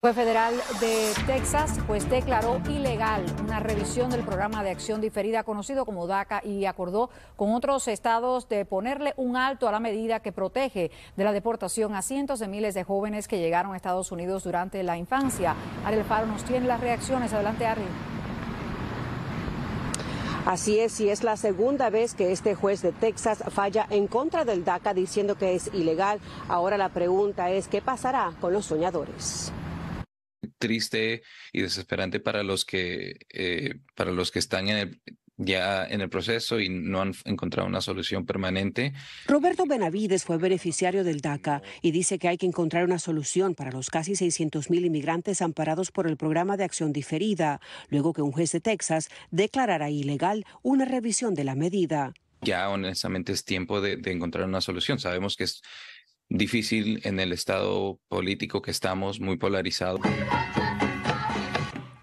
juez federal de Texas pues declaró ilegal una revisión del programa de acción diferida conocido como DACA y acordó con otros estados de ponerle un alto a la medida que protege de la deportación a cientos de miles de jóvenes que llegaron a Estados Unidos durante la infancia. Ariel Faro nos tiene las reacciones. Adelante, Ariel. Así es, y es la segunda vez que este juez de Texas falla en contra del DACA diciendo que es ilegal. Ahora la pregunta es, ¿qué pasará con los soñadores? triste y desesperante para los que, eh, para los que están ya en el proceso y no han encontrado una solución permanente. Roberto Benavides fue beneficiario del DACA y dice que hay que encontrar una solución para los casi mil inmigrantes amparados por el programa de acción diferida, luego que un juez de Texas declarara ilegal una revisión de la medida. Ya honestamente es tiempo de encontrar una solución. Sabemos que es difícil en el estado político que estamos, muy polarizado.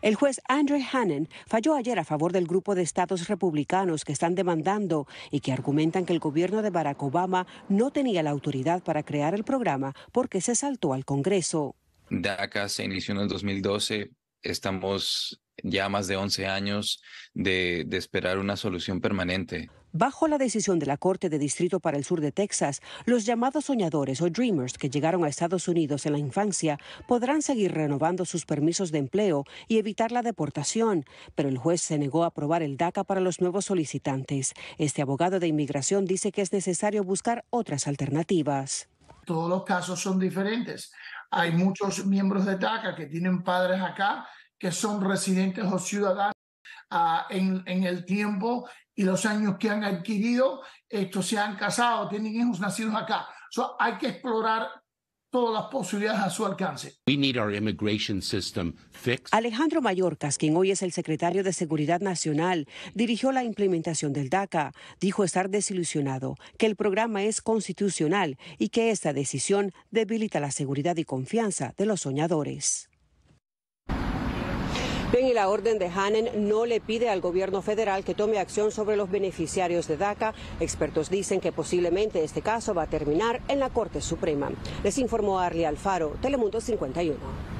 El juez Andrew hannen falló ayer a favor del grupo de estados republicanos que están demandando y que argumentan que el gobierno de Barack Obama no tenía la autoridad para crear el programa porque se saltó al Congreso. DACA se inició en el 2012. Estamos ya más de 11 años de, de esperar una solución permanente. Bajo la decisión de la Corte de Distrito para el Sur de Texas, los llamados soñadores o dreamers que llegaron a Estados Unidos en la infancia podrán seguir renovando sus permisos de empleo y evitar la deportación, pero el juez se negó a aprobar el DACA para los nuevos solicitantes. Este abogado de inmigración dice que es necesario buscar otras alternativas. Todos los casos son diferentes. Hay muchos miembros de DACA que tienen padres acá que son residentes o ciudadanos ah, en, en, el tiempo y los años que han adquirido, estos se han casado, tienen hijos nacidos acá. hay que explorar todas las posibilidades a su alcance. Alejandro Mayorkas, quien hoy es el secretario de Seguridad Nacional, dirigió la implementación del DACA. Dijo estar desilusionado, que el programa es constitucional y que esta decisión debilita la seguridad y confianza de los soñadores y la orden de Hannen no le pide al gobierno federal que tome acción sobre los beneficiarios de DACA. Expertos dicen que posiblemente este caso va a terminar en la Corte Suprema. Les informó Arli Alfaro, Telemundo 51.